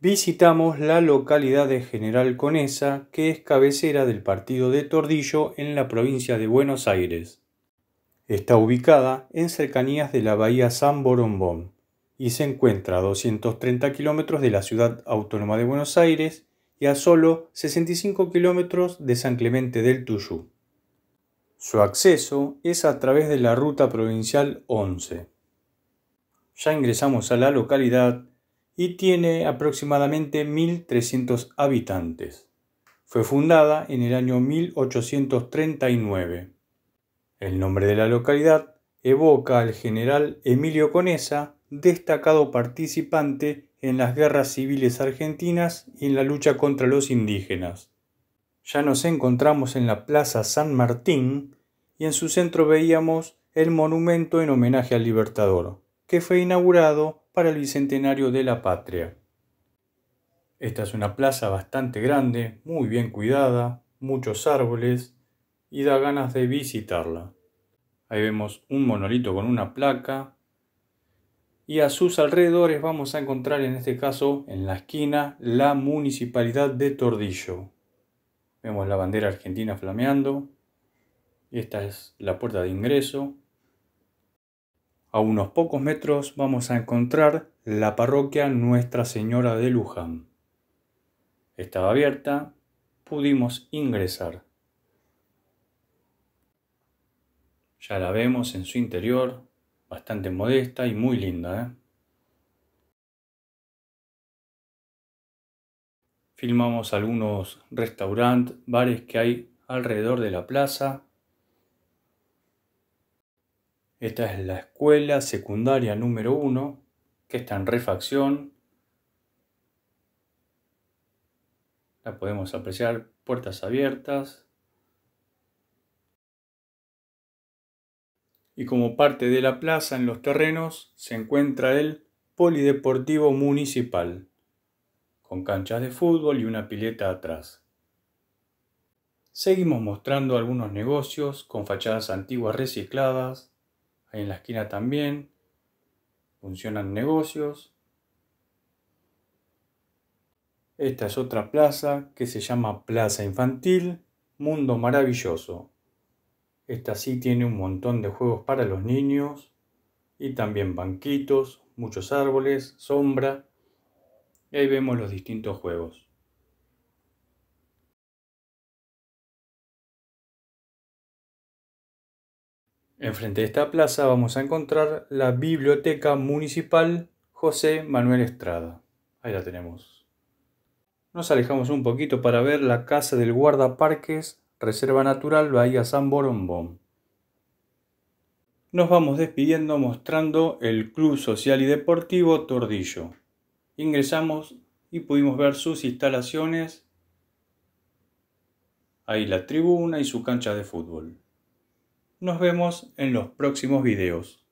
visitamos la localidad de General Conesa, que es cabecera del partido de Tordillo en la provincia de Buenos Aires. Está ubicada en cercanías de la bahía San Borombón y se encuentra a 230 kilómetros de la ciudad autónoma de Buenos Aires y a solo 65 kilómetros de San Clemente del Tuyú. Su acceso es a través de la ruta provincial 11. Ya ingresamos a la localidad y tiene aproximadamente 1.300 habitantes. Fue fundada en el año 1839. El nombre de la localidad evoca al general Emilio Conesa, destacado participante en las guerras civiles argentinas y en la lucha contra los indígenas. Ya nos encontramos en la Plaza San Martín y en su centro veíamos el monumento en homenaje al libertador que fue inaugurado para el Bicentenario de la Patria. Esta es una plaza bastante grande, muy bien cuidada, muchos árboles y da ganas de visitarla. Ahí vemos un monolito con una placa y a sus alrededores vamos a encontrar en este caso en la esquina la municipalidad de Tordillo. Vemos la bandera argentina flameando y esta es la puerta de ingreso a unos pocos metros vamos a encontrar la parroquia Nuestra Señora de Luján. Estaba abierta, pudimos ingresar. Ya la vemos en su interior, bastante modesta y muy linda. ¿eh? Filmamos algunos restaurantes, bares que hay alrededor de la plaza esta es la escuela secundaria número 1, que está en refacción. La podemos apreciar puertas abiertas. Y como parte de la plaza en los terrenos se encuentra el Polideportivo Municipal, con canchas de fútbol y una pileta atrás. Seguimos mostrando algunos negocios con fachadas antiguas recicladas, Ahí en la esquina también funcionan negocios. Esta es otra plaza que se llama Plaza Infantil Mundo Maravilloso. Esta sí tiene un montón de juegos para los niños y también banquitos, muchos árboles, sombra. Y ahí vemos los distintos juegos. Enfrente de esta plaza vamos a encontrar la Biblioteca Municipal José Manuel Estrada. Ahí la tenemos. Nos alejamos un poquito para ver la casa del guardaparques Reserva Natural Bahía San Borombón. Nos vamos despidiendo mostrando el Club Social y Deportivo Tordillo. Ingresamos y pudimos ver sus instalaciones. Ahí la tribuna y su cancha de fútbol. Nos vemos en los próximos videos.